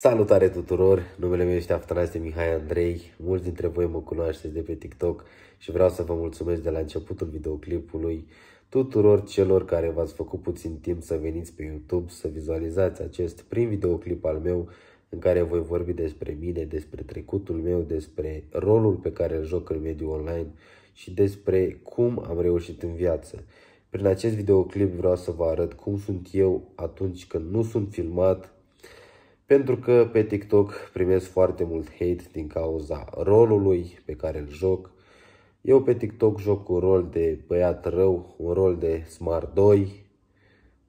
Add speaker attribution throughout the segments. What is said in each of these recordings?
Speaker 1: Salutare tuturor! Numele meu este Aftanaste Mihai Andrei. Mulți dintre voi mă cunoașteți de pe TikTok și vreau să vă mulțumesc de la începutul videoclipului tuturor celor care v-ați făcut puțin timp să veniți pe YouTube să vizualizați acest prim videoclip al meu în care voi vorbi despre mine, despre trecutul meu, despre rolul pe care îl joc în mediul online și despre cum am reușit în viață. Prin acest videoclip vreau să vă arăt cum sunt eu atunci când nu sunt filmat, pentru că pe TikTok primesc foarte mult hate din cauza rolului pe care îl joc. Eu pe TikTok joc un rol de băiat rău, un rol de smart 2,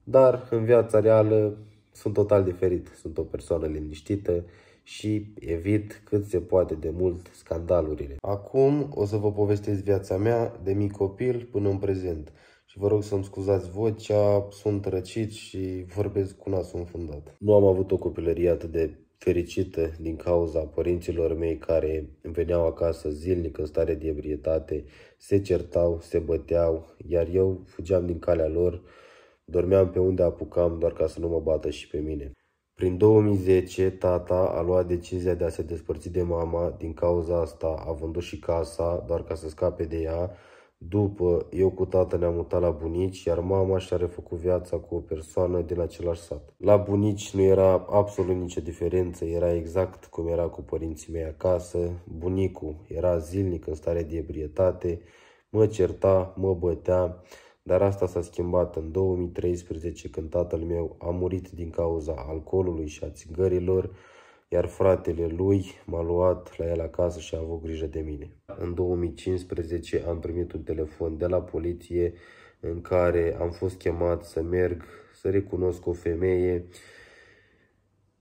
Speaker 1: dar în viața reală sunt total diferit. Sunt o persoană liniștită și evit cât se poate de mult scandalurile. Acum o să vă povestesc viața mea de mic copil până în prezent și vă rog să-mi scuzați vocea, sunt răcit și vorbesc cu nasul înfundat. Nu am avut o copilărie atât de fericită din cauza părinților mei care veneau acasă zilnic în stare de ebrietate, se certau, se băteau, iar eu fugeam din calea lor, dormeam pe unde apucam doar ca să nu mă bată și pe mine. Prin 2010, tata a luat decizia de a se despărți de mama, din cauza asta a vândut și casa doar ca să scape de ea, după, eu cu tata ne-am mutat la bunici, iar mama și-a refăcut viața cu o persoană din același sat. La bunici nu era absolut nicio diferență, era exact cum era cu părinții mei acasă. Bunicul era zilnic în stare de ebrietate, mă certa, mă bătea, dar asta s-a schimbat în 2013 când tatăl meu a murit din cauza alcoolului și a țigărilor, iar fratele lui m-a luat la el acasă și a avut grijă de mine. În 2015 am primit un telefon de la poliție în care am fost chemat să merg să recunosc o femeie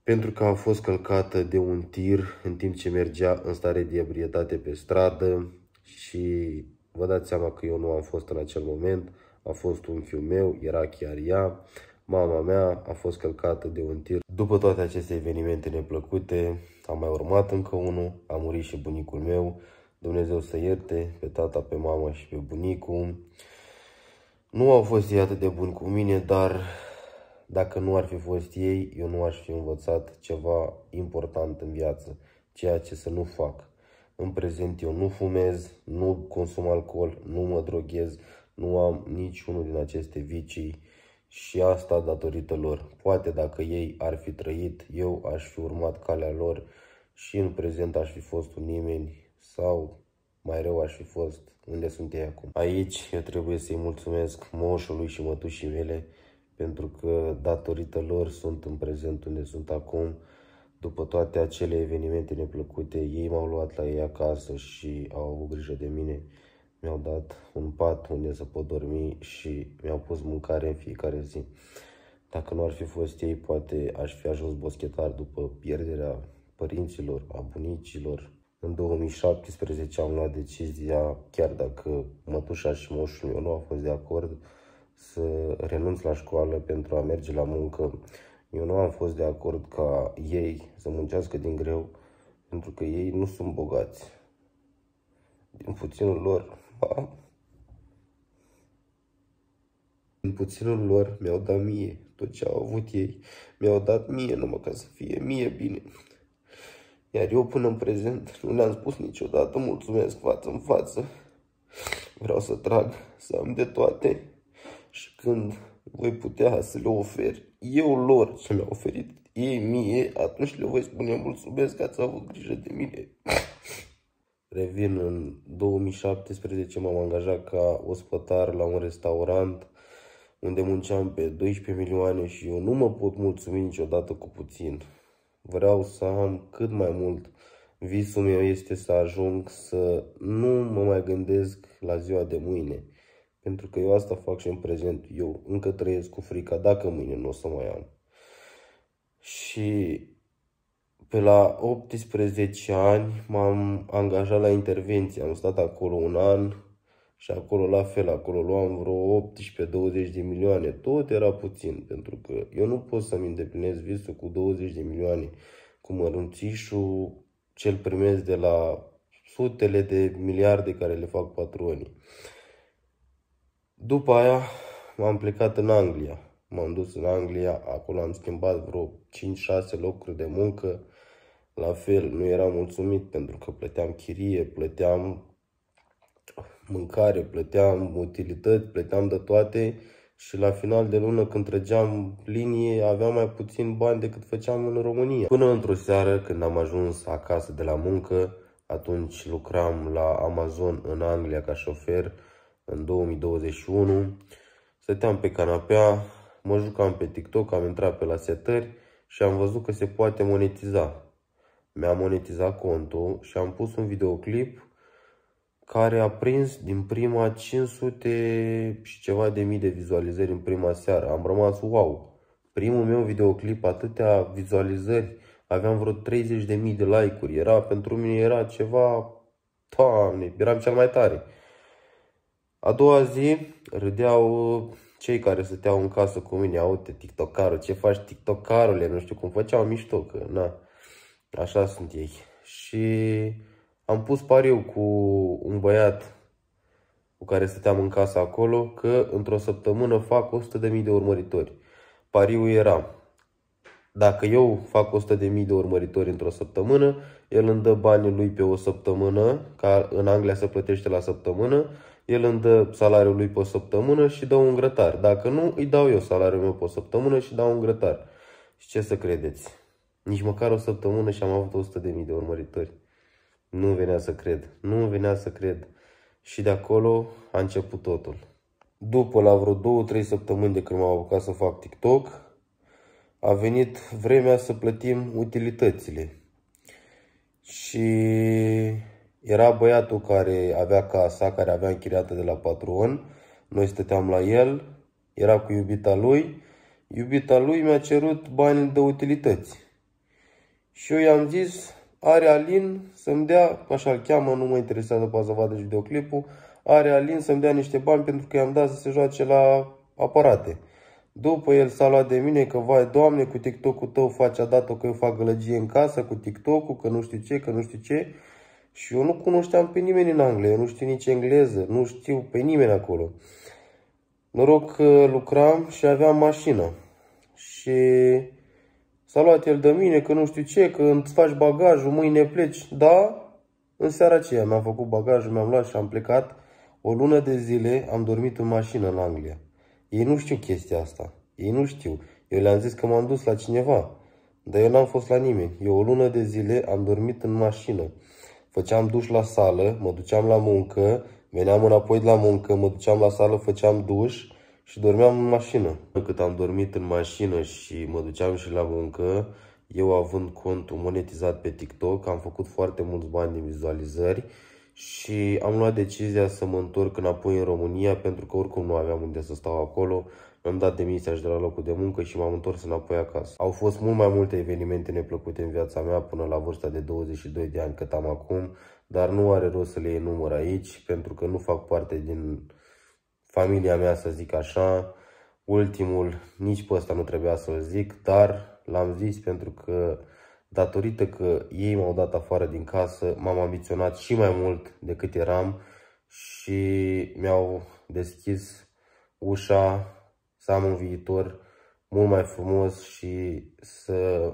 Speaker 1: pentru că a fost călcată de un tir în timp ce mergea în stare de ebrietate pe stradă și vă dați seama că eu nu am fost în acel moment, a fost unchiul meu, era chiar ea, Mama mea a fost călcată de un tir. După toate aceste evenimente neplăcute, a mai urmat încă unul, a murit și bunicul meu. Dumnezeu să ierte pe tata, pe mama și pe bunicul. Nu au fost ei atât de buni cu mine, dar dacă nu ar fi fost ei, eu nu aș fi învățat ceva important în viață, ceea ce să nu fac. În prezent eu nu fumez, nu consum alcool, nu mă droghez, nu am niciunul din aceste vicii și asta datorită lor. Poate dacă ei ar fi trăit, eu aș fi urmat calea lor și în prezent aș fi fost un nimeni sau mai rău aș fi fost unde sunt ei acum. Aici eu trebuie să-i mulțumesc moșului și mătușii mele pentru că datorită lor sunt în prezent unde sunt acum. După toate acele evenimente neplăcute, ei m-au luat la ei acasă și au avut grijă de mine mi-au dat un pat unde să pot dormi și mi-au pus mâncare în fiecare zi. Dacă nu ar fi fost ei, poate aș fi ajuns boschetar după pierderea părinților, a bunicilor. În 2017 am luat decizia, chiar dacă mătușa și moșul meu nu au fost de acord, să renunț la școală pentru a merge la muncă. Eu nu am fost de acord ca ei să muncească din greu, pentru că ei nu sunt bogați. Din puținul lor, în puținul lor mi-au dat mie tot ce au avut ei. Mi-au dat mie numai ca să fie mie bine. Iar eu până în prezent nu le-am spus niciodată mulțumesc față în față. Vreau să trag, să am de toate și când voi putea să le ofer eu lor ce mi-au oferit ei mie, atunci le voi spune mulțumesc că ați avut grijă de mine. Revin, în 2017 m-am angajat ca ospătar la un restaurant unde munceam pe 12 milioane și eu nu mă pot mulțumi niciodată cu puțin. Vreau să am cât mai mult. Visul meu este să ajung să nu mă mai gândesc la ziua de mâine. Pentru că eu asta fac și în prezent. Eu încă trăiesc cu frica dacă mâine nu o să mai am. Și pe la 18 ani m-am angajat la intervenție, am stat acolo un an și acolo la fel, acolo luam vreo 18-20 de milioane, tot era puțin, pentru că eu nu pot să-mi îndeplinesc visul cu 20 de milioane, cu mărunțișul cel primesc de la sutele de miliarde care le fac patronii. După aia m-am plecat în Anglia. M-am dus în Anglia, acolo am schimbat vreo 5-6 locuri de muncă. La fel, nu eram mulțumit pentru că plăteam chirie, plăteam mâncare, plăteam utilități, plăteam de toate și la final de lună când trăgeam linie aveam mai puțin bani decât făceam în România. Până într-o seară când am ajuns acasă de la muncă, atunci lucram la Amazon în Anglia ca șofer în 2021. Stăteam pe canapea, mă jucam pe TikTok, am intrat pe la setări și am văzut că se poate monetiza mi-am monetizat contul și am pus un videoclip care a prins din prima 500 și ceva de mii de vizualizări în prima seară. Am rămas wow! Primul meu videoclip, atâtea vizualizări, aveam vreo 30 de mii de like-uri. Era, pentru mine era ceva, doamne, eram cel mai tare. A doua zi râdeau cei care stăteau în casă cu mine, aute, tiktokarul, ce faci tiktokarule, nu știu cum făceau mișto, că na. Așa sunt ei. Și am pus pariu cu un băiat cu care stăteam în casă acolo că într-o săptămână fac 100.000 de urmăritori. Pariul era dacă eu fac 100.000 de urmăritori într-o săptămână, el îmi dă banii lui pe o săptămână, ca în Anglia se plătește la săptămână, el îmi dă salariul lui pe o săptămână și dă un grătar. Dacă nu, îi dau eu salariul meu pe o săptămână și dau un grătar. Și ce să credeți? Nici măcar o săptămână și am avut 100.000 de urmăritori. Nu venea să cred, nu venea să cred. Și de acolo a început totul. După la vreo 2-3 săptămâni de când m-am apucat să fac TikTok, a venit vremea să plătim utilitățile. Și era băiatul care avea casa, care avea închiriată de la patron, noi stăteam la el, era cu iubita lui, iubita lui mi-a cerut bani de utilități. Și eu i-am zis, are Alin să-mi dea, așa îl cheamă, nu mă interesează pe să vadă videoclipul, are Alin să-mi dea niște bani pentru că i-am dat să se joace la aparate. După el s-a luat de mine că, vai, doamne, cu TikTok-ul tău faci adată că eu fac gălăgie în casă cu TikTok-ul, că nu știu ce, că nu știu ce. Și eu nu cunoșteam pe nimeni în Anglia, nu știu nici engleză, nu știu pe nimeni acolo. Noroc că lucram și aveam mașină. Și S-a luat el de mine, că nu știu ce, că îți faci bagajul, mâine pleci. Da, în seara aceea mi-am făcut bagajul, mi-am luat și am plecat. O lună de zile am dormit în mașină în Anglia. Ei nu știu chestia asta. Ei nu știu. Eu le-am zis că m-am dus la cineva. Dar eu n-am fost la nimeni. Eu o lună de zile am dormit în mașină. Făceam duș la sală, mă duceam la muncă, veneam înapoi de la muncă, mă duceam la sală, făceam duș, și dormeam în mașină. Cât am dormit în mașină și mă duceam și la muncă, eu având contul monetizat pe TikTok, am făcut foarte mulți bani din vizualizări și am luat decizia să mă întorc înapoi în România pentru că oricum nu aveam unde să stau acolo. Mi-am dat demisia și de la locul de muncă și m-am întors înapoi acasă. Au fost mult mai multe evenimente neplăcute în viața mea până la vârsta de 22 de ani cât am acum, dar nu are rost să le enumăr aici pentru că nu fac parte din familia mea, să zic așa. Ultimul, nici pe ăsta nu trebuia să-l zic, dar l-am zis pentru că datorită că ei m-au dat afară din casă, m-am ambiționat și mai mult decât eram și mi-au deschis ușa să am un viitor mult mai frumos și să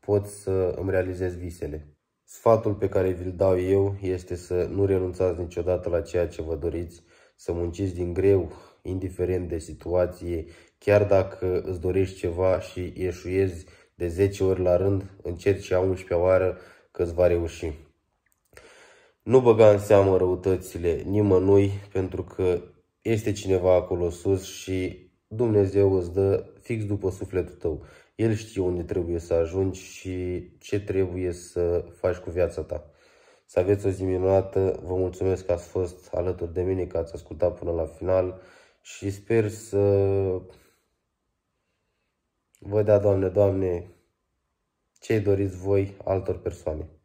Speaker 1: pot să îmi realizez visele. Sfatul pe care vi-l dau eu este să nu renunțați niciodată la ceea ce vă doriți, să muncești din greu, indiferent de situație, chiar dacă îți dorești ceva și ieșuiezi de 10 ori la rând, încerci și a 11 oară că îți va reuși. Nu băga în seamă răutățile nimănui, pentru că este cineva acolo sus și Dumnezeu îți dă fix după sufletul tău. El știe unde trebuie să ajungi și ce trebuie să faci cu viața ta. Să aveți o zi minunată, vă mulțumesc că ați fost alături de mine, că ați ascultat până la final și sper să vă dea, Doamne, Doamne, ce doriți voi altor persoane.